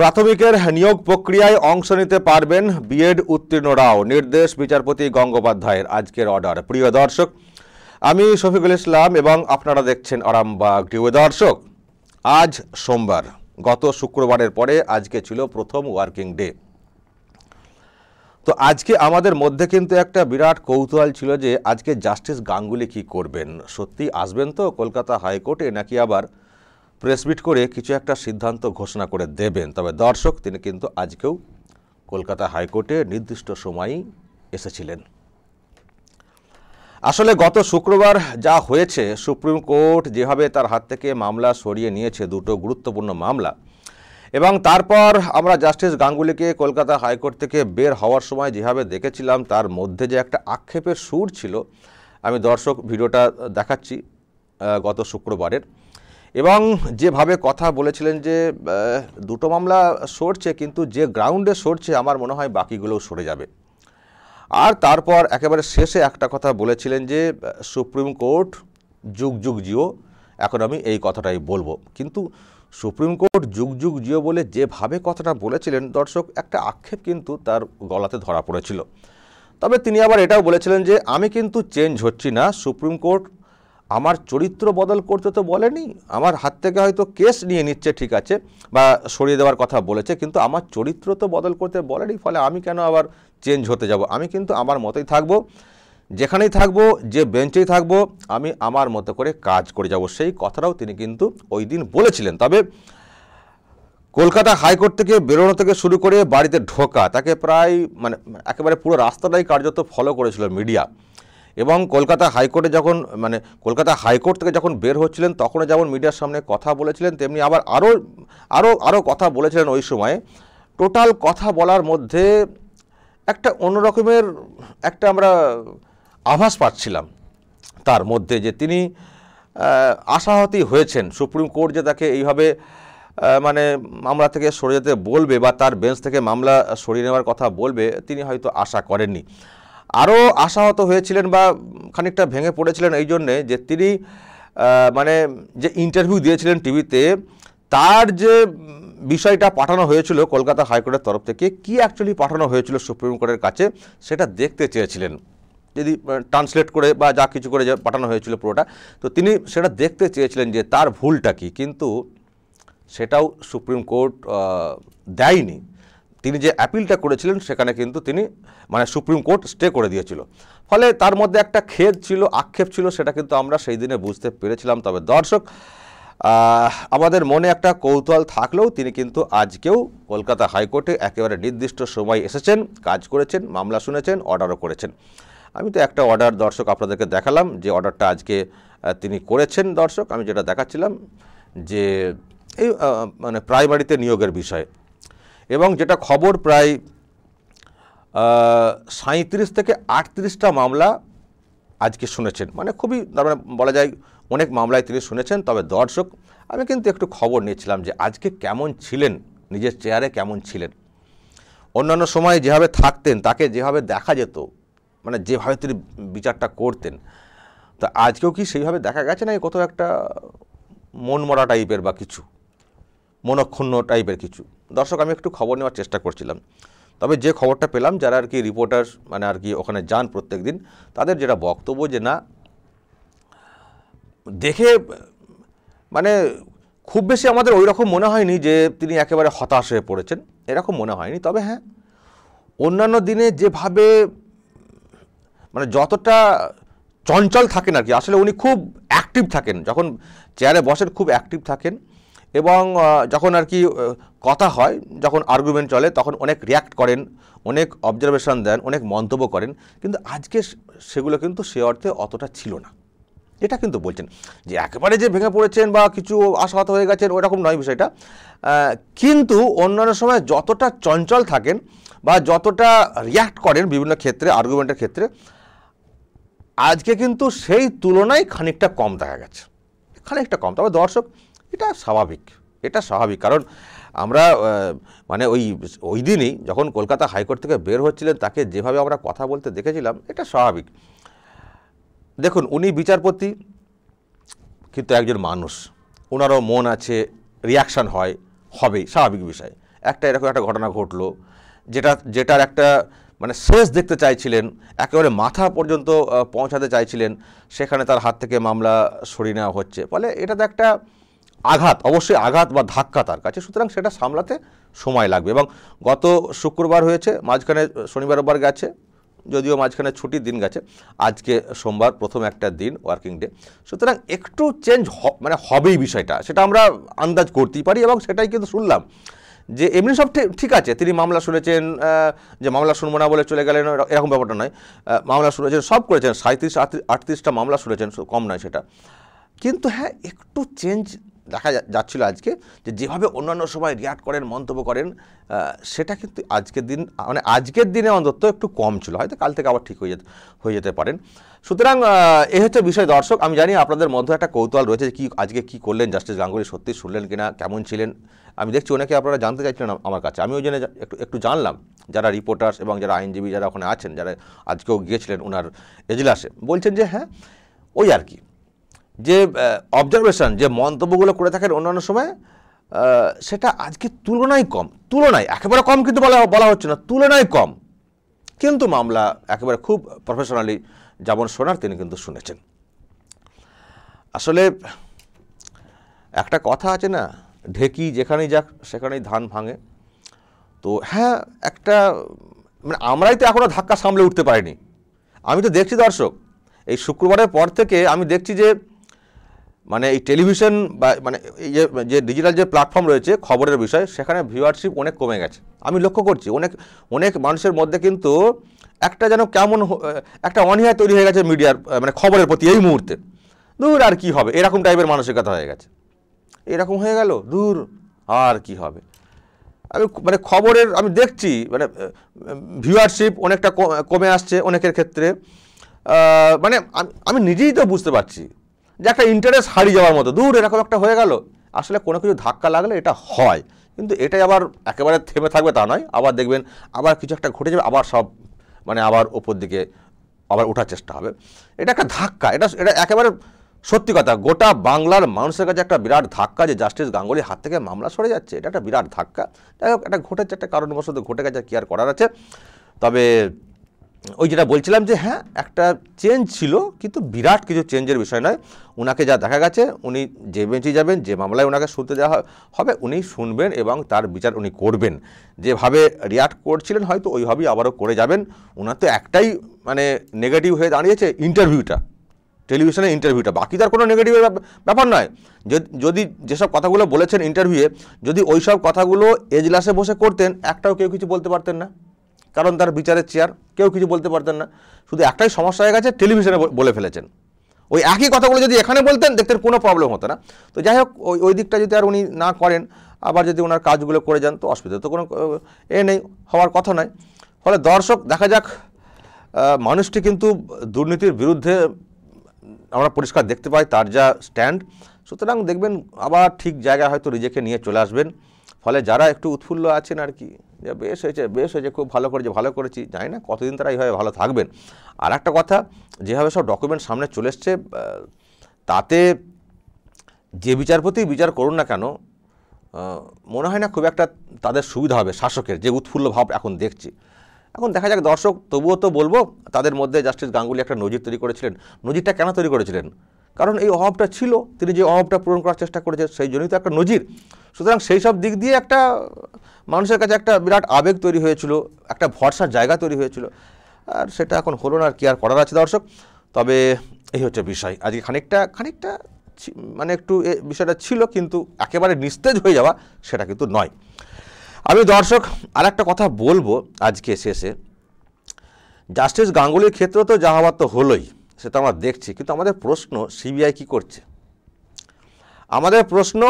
প্রাথমিকের নিয়োগ প্রক্রিয়ায় অংশ নিতে পারবেন বিএড উত্তীর্ণরাও নির্দেশ বিচারপতি গঙ্গোপাধ্যায়ের আজকের অর্ডার প্রিয় দর্শক আমি শফিকুল ইসলাম এবং আপনারা দেখছেন আরামবাগ প্রিয় দর্শক আজ সোমবার গত শুক্রবারের পরে আজকে ছিল প্রথম ওয়ার্কিং ডে তো আজকে আমাদের মধ্যে কিন্তু একটা বিরাট কৌতূহল ছিল যে আজকে জাস্টিস গাঙ্গুলি কি করবেন সত্যি আসবেন তো কলকাতা হাইকোর্টে নাকি আবার প্রেসমিট করে কিছু একটা সিদ্ধান্ত ঘোষণা করে দেবেন তবে দর্শক তিনি কিন্তু আজকেও কলকাতা হাইকোর্টে নির্দিষ্ট সময়েই এসেছিলেন আসলে গত শুক্রবার যা হয়েছে সুপ্রিম কোর্ট যেভাবে তার হাত থেকে মামলা সরিয়ে নিয়েছে দুটো গুরুত্বপূর্ণ মামলা এবং তারপর আমরা জাস্টিস গাঙ্গুলিকে কলকাতা হাইকোর্ট থেকে বের হওয়ার সময় যেভাবে দেখেছিলাম তার মধ্যে যে একটা আক্ষেপের সুর ছিল আমি দর্শক ভিডিওটা দেখাচ্ছি গত শুক্রবারের এবং যেভাবে কথা বলেছিলেন যে দুটো মামলা সরছে কিন্তু যে গ্রাউন্ডে সরছে আমার মনে হয় বাকিগুলোও সরে যাবে আর তারপর একেবারে শেষে একটা কথা বলেছিলেন যে সুপ্রিম কোর্ট যুগ যুগ জিও এখন আমি এই কথাটাই বলবো কিন্তু সুপ্রিম কোর্ট যুগ যুগ জিও বলে যেভাবে কথাটা বলেছিলেন দর্শক একটা আক্ষেপ কিন্তু তার গলাতে ধরা পড়েছিল তবে তিনি আবার এটাও বলেছিলেন যে আমি কিন্তু চেঞ্জ হচ্ছি না সুপ্রিম কোর্ট আমার চরিত্র বদল করতে তো বলেনি আমার হাত থেকে হয়তো কেস নিয়ে নিচ্ছে ঠিক আছে বা সরিয়ে দেওয়ার কথা বলেছে কিন্তু আমার চরিত্র তো বদল করতে বলেনি ফলে আমি কেন আবার চেঞ্জ হতে যাব আমি কিন্তু আমার মতোই থাকব যেখানেই থাকব যে বেঞ্চেই থাকব আমি আমার মতো করে কাজ করে যাব সেই কথাটাও তিনি কিন্তু ওই দিন বলেছিলেন তবে কলকাতা হাইকোর্ট থেকে বেরোনো থেকে শুরু করে বাড়িতে ঢোকা তাকে প্রায় মানে একেবারে পুরো রাস্তাটাই কার্যত ফলো করেছিল মিডিয়া এবং কলকাতা হাইকোর্টে যখন মানে কলকাতা হাইকোর্ট থেকে যখন বের হচ্ছিলেন তখনও যেমন মিডিয়ার সামনে কথা বলেছিলেন তেমনি আবার আরও আরও আরও কথা বলেছিলেন ওই সময়ে টোটাল কথা বলার মধ্যে একটা অন্যরকমের একটা আমরা আভাস পাচ্ছিলাম তার মধ্যে যে তিনি আশাহতি হয়েছেন সুপ্রিম কোর্ট যে তাকে এইভাবে মানে মামলা থেকে সরে যেতে বলবে বা তার বেঞ্চ থেকে মামলা সরিয়ে নেওয়ার কথা বলবে তিনি হয়তো আশা করেননি আরও আশাহত হয়েছিলেন বা খানিকটা ভেঙে পড়েছিলেন এই জন্যে যে তিনি মানে যে ইন্টারভিউ দিয়েছিলেন টিভিতে তার যে বিষয়টা পাঠানো হয়েছিল কলকাতা হাইকোর্টের তরফ থেকে কি অ্যাকচুয়ালি পাঠানো হয়েছিল সুপ্রিম কোর্টের কাছে সেটা দেখতে চেয়েছিলেন যদি ট্রান্সলেট করে বা যা কিছু করে পাঠানো হয়েছিল পুরোটা তো তিনি সেটা দেখতে চেয়েছিলেন যে তার ভুলটা কি কিন্তু সেটাও সুপ্রিম কোর্ট দেয়নি তিনি যে অ্যাপিলটা করেছিলেন সেখানে কিন্তু তিনি মানে সুপ্রিম কোর্ট স্টে করে দিয়েছিল ফলে তার মধ্যে একটা খেদ ছিল আক্ষেপ ছিল সেটা কিন্তু আমরা সেই দিনে বুঝতে পেরেছিলাম তবে দর্শক আমাদের মনে একটা কৌতূহল থাকলেও তিনি কিন্তু আজকেও কলকাতা হাইকোর্টে একেবারে নির্দিষ্ট সময় এসেছেন কাজ করেছেন মামলা শুনেছেন অর্ডারও করেছেন আমি তো একটা অর্ডার দর্শক আপনাদেরকে দেখালাম যে অর্ডারটা আজকে তিনি করেছেন দর্শক আমি যেটা দেখাচ্ছিলাম যে এই মানে প্রাইমারিতে নিয়োগের বিষয়ে এবং যেটা খবর প্রায় সাঁত্রিশ থেকে আটত্রিশটা মামলা আজকে শুনেছেন মানে খুবই মানে বলা যায় অনেক মামলায় তিনি শুনেছেন তবে দর্শক আমি কিন্তু একটু খবর নিয়েছিলাম যে আজকে কেমন ছিলেন নিজের চেয়ারে কেমন ছিলেন অন্যান্য সময়ে যেভাবে থাকতেন তাকে যেভাবে দেখা যেত মানে যেভাবে তিনি বিচারটা করতেন তা আজকেও কি সেইভাবে দেখা গেছে না কোথাও একটা মনমরা টাইপের বা কিছু মনক্ষুণ্ণ টাইপের কিছু দর্শক আমি একটু খবর নেওয়ার চেষ্টা করছিলাম তবে যে খবরটা পেলাম যারা আর কি রিপোর্টার মানে আর কি ওখানে যান প্রত্যেক দিন তাদের যেটা বক্তব্য যে না দেখে মানে খুব বেশি আমাদের ওই রকম মনে হয়নি যে তিনি একেবারে হতাশ হয়ে পড়েছেন এরকম মনে হয়নি তবে হ্যাঁ অন্যান্য দিনে যেভাবে মানে যতটা চঞ্চল থাকেন আর কি আসলে উনি খুব অ্যাক্টিভ থাকেন যখন চেয়ারে বসেন খুব অ্যাক্টিভ থাকেন এবং যখন আর কি কথা হয় যখন আর্গুমেন্ট চলে তখন অনেক রিয়্যাক্ট করেন অনেক অবজারভেশন দেন অনেক মন্তব্য করেন কিন্তু আজকে সেগুলো কিন্তু সে অর্থে অতটা ছিল না এটা কিন্তু বলছেন যে একেবারে যে ভেঙে পড়েছেন বা কিছু আশাহত হয়ে গেছেন ওরকম নয় বিষয়টা কিন্তু অন্যান্য সময় যতটা চঞ্চল থাকেন বা যতটা রিয়্যাক্ট করেন বিভিন্ন ক্ষেত্রে আর্গুমেন্টের ক্ষেত্রে আজকে কিন্তু সেই তুলনায় খানিকটা কম দেখা গেছে খানিকটা কম তবে দর্শক এটা স্বাভাবিক এটা স্বাভাবিক কারণ আমরা মানে ওই ওই দিনই যখন কলকাতা হাইকোর্ট থেকে বের হচ্ছিলেন তাকে যেভাবে আমরা কথা বলতে দেখেছিলাম এটা স্বাভাবিক দেখুন উনি বিচারপতি কিন্তু একজন মানুষ ওনারও মন আছে রিয়াকশান হয় হবে স্বাভাবিক বিষয় একটা এরকম একটা ঘটনা ঘটলো যেটা যেটার একটা মানে শেষ দেখতে চাইছিলেন একেবারে মাথা পর্যন্ত পৌঁছাতে চাইছিলেন সেখানে তার হাত থেকে মামলা সরিয়ে নেওয়া হচ্ছে ফলে এটা তো একটা আঘাত অবশ্যই আঘাত বা ধাক্কা তার কাছে সুতরাং সেটা সামলাতে সময় লাগবে এবং গত শুক্রবার হয়েছে মাঝখানে শনিবার রোববার গেছে যদিও মাঝখানে ছুটির দিন গেছে আজকে সোমবার প্রথম একটা দিন ওয়ার্কিং ডে সুতরাং একটু চেঞ্জ মানে হবেই বিষয়টা সেটা আমরা আন্দাজ করতেই পারি এবং সেটাই কিন্তু শুনলাম যে এমনি সব ঠিক আছে তিনি মামলা শুনেছেন যে মামলা শুনবো না বলে চলে গেলেন এরকম ব্যাপারটা নয় মামলা শুনেছেন সব করেছেন সাঁত্রিশ আটত্রিশটা মামলা শুনেছেন কম নয় সেটা কিন্তু হ্যাঁ একটু চেঞ্জ দেখা যাচ্ছিল আজকে যে যেভাবে অন্যান্য সময় রিয়াক্ট করেন মন্তব্য করেন সেটা কিন্তু আজকের দিন মানে আজকের দিনে অন্তত একটু কম ছিল হয়তো কাল থেকে আবার ঠিক হয়ে যেতে হয়ে যেতে পারেন সুতরাং এ হচ্ছে বিষয় দর্শক আমি জানি আপনাদের মধ্যে একটা কৌতূহল রয়েছে যে কী আজকে কী করলেন জাস্টিস গাঙ্গুলি সত্যি শুনলেন কিনা কেমন ছিলেন আমি দেখছি অনেকে আপনারা জানতে চাইছিলেন আমার কাছে আমি ওই জন্য একটু একটু জানলাম যারা রিপোর্টার্স এবং যারা আইনজীবী যারা ওখানে আছেন যারা আজকেও গিয়েছিলেন ওনার এজলাসে বলছেন যে হ্যাঁ ওই আর কি যে অবজারভেশন যে মন্তব্যগুলো করে থাকেন অন্যান্য সময় সেটা আজকে তুলনায় কম তুলনায় একেবারে কম কিন্তু বলা বলা হচ্ছে না তুলনায় কম কিন্তু মামলা একেবারে খুব প্রফেশনালি যেমন শোনার তিনি কিন্তু শুনেছেন আসলে একটা কথা আছে না ঢেকি যেখানেই যাক সেখানেই ধান ভাঙে তো হ্যাঁ একটা মানে আমরাই তো এখনও ধাক্কা সামলে উঠতে পারিনি আমি তো দেখছি দর্শক এই শুক্রবারের পর থেকে আমি দেখছি যে মানে এই টেলিভিশন বা মানে এই যে যে ডিজিটাল যে প্ল্যাটফর্ম রয়েছে খবরের বিষয় সেখানে ভিউয়ারশিপ অনেক কমে গেছে আমি লক্ষ্য করছি অনেক অনেক মানুষের মধ্যে কিন্তু একটা যেন কেমন একটা অনীহা তৈরি হয়ে গেছে মিডিয়ার মানে খবরের প্রতি এই মুহূর্তে দূর আর কি হবে এরকম টাইপের মানসিকতা হয়ে গেছে এরকম হয়ে গেল দূর আর কি হবে আমি মানে খবরের আমি দেখছি মানে ভিউয়ারশিপ অনেকটা কমে আসছে অনেকের ক্ষেত্রে মানে আমি নিজেই তো বুঝতে পারছি যে একটা ইন্টারেস্ট হারিয়ে যাওয়ার মতো দূর এরকম একটা হয়ে গেল আসলে কোনো কিছু ধাক্কা লাগলে এটা হয় কিন্তু এটাই আবার একেবারে থেমে থাকবে তা নয় আবার দেখবেন আবার কিছু একটা ঘটে যাবে আবার সব মানে আবার ওপর দিকে আবার ওঠার চেষ্টা হবে এটা একটা ধাক্কা এটা এটা একেবারে সত্যি কথা গোটা বাংলার মানুষের কাছে একটা বিরাট ধাক্কা যে জাস্টিস গাঙ্গুলির হাত থেকে মামলা সরে যাচ্ছে এটা একটা বিরাট ধাক্কা যাই হোক এটা ঘটেছে একটা কারণবশত ঘটে গেছে কী আর করার আছে তবে ওই যেটা বলছিলাম যে হ্যাঁ একটা চেঞ্জ ছিল কিন্তু বিরাট কিছু চেঞ্জের বিষয় নয় ওনাকে যা দেখা গেছে উনি যে বেঞ্চে যাবেন যে মামলায় ওনাকে শুনতে দেওয়া হবে উনি শুনবেন এবং তার বিচার উনি করবেন যেভাবে রিয়াক্ট করছিলেন হয়তো ওইভাবেই আবারও করে যাবেন ওনার তো একটাই মানে নেগেটিভ হয়ে দাঁড়িয়েছে ইন্টারভিউটা টেলিভিশনে ইন্টারভিউটা বাকি তার কোনো নেগেটিভের ব্যাপার নয় যদি যেসব কথাগুলো বলেছেন ইন্টারভিউয়ে যদি ওই সব কথাগুলো এজলাসে বসে করতেন একটাও কেউ কিছু বলতে পারতেন না কারণ তার বিচারের চেয়ার কেউ কিছু বলতে পারতেন না শুধু একটাই সমস্যা হয়ে গেছে টেলিভিশনে বলে ফেলেছেন ওই একই কথাগুলো যদি এখানে বলতেন দেখতেন কোনো প্রবলেম হতো না তো যাই হোক ওই ওই দিকটা যদি আর উনি না করেন আবার যদি ওনার কাজগুলো করে যান তো অসুবিধা তো কোনো এ নেই হওয়ার কথা নয় ফলে দর্শক দেখা যাক মানুষটি কিন্তু দুর্নীতির বিরুদ্ধে আমরা পরিষ্কার দেখতে পাই তার যা স্ট্যান্ড সুতরাং দেখবেন আবার ঠিক জায়গায় হয়তো নিজেকে নিয়ে চলে আসবেন ফলে যারা একটু উৎফুল্ল আছেন আর কি যে বেশ হয়েছে বেশ হয়েছে খুব ভালো করেছে ভালো করেছি জানি না কতদিন তারা এইভাবে ভালো থাকবেন আর একটা কথা যেভাবে সব ডকুমেন্ট সামনে চলে এসছে তাতে যে বিচারপতি বিচার করুন না কেন মনে হয় না খুব একটা তাদের সুবিধা হবে শাসকের যে উৎফুল্ল ভাব এখন দেখছি এখন দেখা যাক দর্শক তবুও তো বলবো তাদের মধ্যে জাস্টিস গাঙ্গুলি একটা নজির তৈরি করেছিলেন নজিরটা কেন তৈরি করেছিলেন কারণ এই অভাবটা ছিল তিনি যে অভাবটা পূরণ করার চেষ্টা করেছেন সেই জন্যই তো একটা নজির সুতরাং সেই সব দিক দিয়ে একটা মানুষের কাছে একটা বিরাট আবেগ তৈরি হয়েছিল একটা ভরসার জায়গা তৈরি হয়েছিল আর সেটা এখন হলো না আর কি আর করার আছে দর্শক তবে এই হচ্ছে বিষয় আজকে খানিকটা খানিকটা মানে একটু এ বিষয়টা ছিল কিন্তু একেবারে নিস্তেজ হয়ে যাওয়া সেটা কিন্তু নয় আমি দর্শক আর একটা কথা বলবো আজকে শেষে জাস্টিস গাঙ্গুলির ক্ষেত্রে তো যাওয়া তো হলোই সেটা আমরা দেখছি কিন্তু আমাদের প্রশ্ন সিবিআই কি করছে আমাদের প্রশ্ন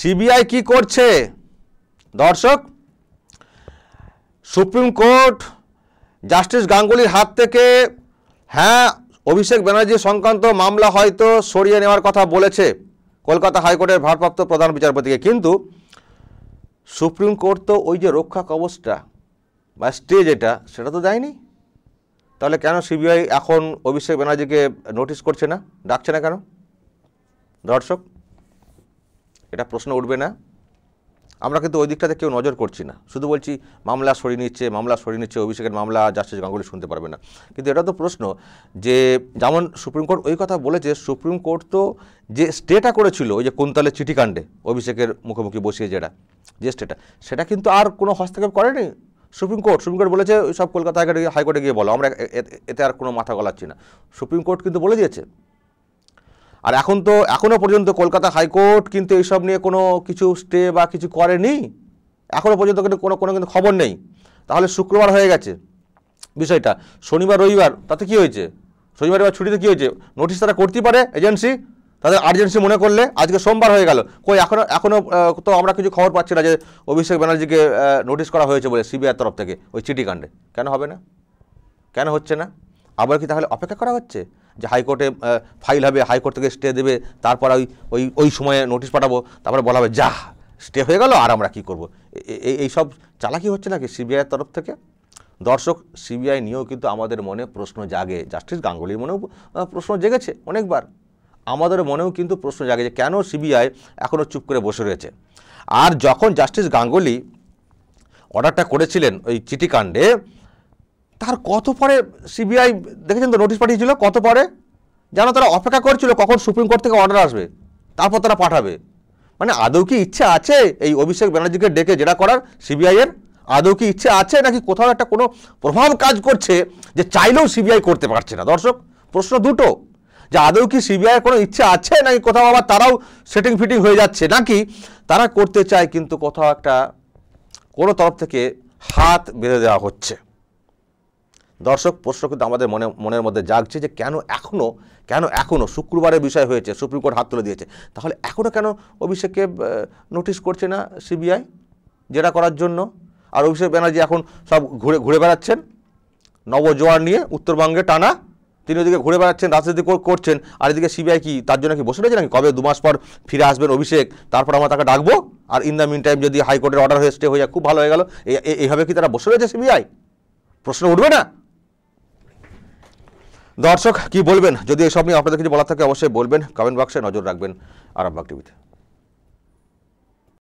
সিবিআই কি করছে দর্শক সুপ্রিম কোর্ট জাস্টিস গাঙ্গুলির হাত থেকে হ্যাঁ অভিষেক ব্যানার্জি সংক্রান্ত মামলা হয়তো সরিয়ে নেওয়ার কথা বলেছে কলকাতা হাইকোর্টের ভারপ্রাপ্ত প্রধান বিচারপতিকে কিন্তু সুপ্রিম কোর্ট তো ওই যে রক্ষা কবচটা বা স্টে যেটা সেটা তো দেয়নি তাহলে কেন সিবিআই এখন অভিষেক ব্যানার্জিকে নোটিশ করছে না ডাকছে না কেন দর্শক এটা প্রশ্ন উঠবে না আমরা কিন্তু ওই দিকটাতে কেউ নজর করছি না শুধু বলছি মামলা সরিয়ে নিচ্ছে মামলা সরিয়ে নিচ্ছে অভিষেকের মামলা জাস্টিস গাঙ্গুলি শুনতে পারবে না কিন্তু এটা তো প্রশ্ন যে যেমন সুপ্রিম কোর্ট ওই কথা বলেছে সুপ্রিম কোর্ট তো যে স্টেটা করেছিল ওই যে কোনতালের চিঠিকাণ্ডে অভিষেকের মুখোমুখি বসিয়ে যেটা যে স্টেটা সেটা কিন্তু আর কোনো হস্তক্ষেপ করেনি সুপ্রিম কোর্ট সুপ্রিম কোর্ট বলেছে ওই সব কলকাতা হাইকোর্টে হাইকোর্টে গিয়ে বলো আমরা এতে আর কোনো মাথা গলাচ্ছি না সুপ্রিম কোর্ট কিন্তু বলে দিয়েছে আর এখন তো এখনও পর্যন্ত কলকাতা হাইকোর্ট কিন্তু এইসব নিয়ে কোনো কিছু স্টে বা কিছু করেনি এখনও পর্যন্ত কিন্তু কোনো কোনো কিন্তু খবর নেই তাহলে শুক্রবার হয়ে গেছে বিষয়টা শনিবার রবিবার তাতে কি হয়েছে শনিবার রবিবার ছুটিতে কী হয়েছে নোটিশ তারা করতেই পারে এজেন্সি তাদের আর্জেন্সি মনে করলে আজকে সোমবার হয়ে গেল কই এখনও এখনও তো আমরা কিছু খবর পাচ্ছি না যে অভিষেক ব্যানার্জিকে নোটিশ করা হয়েছে বলে সিবিআইয়ের তরফ থেকে ওই চিঠিকাণ্ডে কেন হবে না কেন হচ্ছে না আবার কি তাহলে অপেক্ষা করা হচ্ছে যে হাইকোর্টে ফাইল হবে হাইকোর্ট থেকে স্টে দেবে তারপর ওই ওই ওই সময়ে নোটিশ পাঠাবো তারপরে বলা হবে যা স্টে হয়ে গেল আর আমরা কি করব এই সব চালাকি হচ্ছে নাকি সিবিআইয়ের তরফ থেকে দর্শক সিবিআই নিয়েও কিন্তু আমাদের মনে প্রশ্ন জাগে জাস্টিস গাঙ্গুলির মনেও প্রশ্ন জেগেছে অনেকবার আমাদের মনেও কিন্তু প্রশ্ন জাগে যে কেন সিবিআই এখনও চুপ করে বসে রয়েছে আর যখন জাস্টিস গাঙ্গুলি অর্ডারটা করেছিলেন ওই চিঠিকাণ্ডে তার কত পরে সিবিআই দেখেছেন তো নোটিশ পাঠিয়েছিল কত পরে যেন তারা অপেক্ষা করছিল কখন সুপ্রিম কোর্ট থেকে অর্ডার আসবে তারপর তারা পাঠাবে মানে আদৌ কি ইচ্ছে আছে এই অভিষেক ব্যানার্জিকে ডেকে যেটা করার সিবিআইয়ের আদৌ কি ইচ্ছে আছে নাকি কোথাও একটা কোনো প্রভাব কাজ করছে যে চাইলেও সিবিআই করতে পারছে না দর্শক প্রশ্ন দুটো যে আদৌ কি সিবিআইয়ের কোনো ইচ্ছে আছে নাকি কোথাও আবার তারাও সেটিং ফিটিং হয়ে যাচ্ছে নাকি তারা করতে চায় কিন্তু কোথাও একটা কোনো তরফ থেকে হাত বেঁধে দেওয়া হচ্ছে দর্শক প্রশ্ন কিন্তু আমাদের মনে মনের মধ্যে জাগছে যে কেন এখনও কেন এখনও শুক্রবারের বিষয় হয়েছে সুপ্রিম কোর্ট হাত তুলে দিয়েছে তাহলে এখনও কেন অভিষেককে নোটিশ করছে না সিবিআই যেটা করার জন্য আর অভিষেক ব্যানার্জি এখন সব ঘুরে ঘুরে বেড়াচ্ছেন নবজোয়ার নিয়ে উত্তরবঙ্গে টানা তিনি ওদিকে ঘুরে বেড়াচ্ছেন রাজনীতি করছেন আর এদিকে সিবিআই কি তার জন্য কি বসে রয়েছে নাকি কবে দু মাস পর ফিরে আসবেন অভিষেক তারপর আমরা তাকে ডাকবো আর ইন দ্য মিন টাইম যদি হাইকোর্টের অর্ডার হয়ে স্টে হয়ে যায় খুব ভালো হয়ে গেল এইভাবে কি তারা বসে রয়েছে সিবিআই প্রশ্ন উঠবে না দর্শক কি বলবেন যদি এসব নিয়ে আপনাদের কিছু বলার থাকে অবশ্যই বলবেন কমেন্ট বক্সে নজর রাখবেন আরামবাগ টিভিতে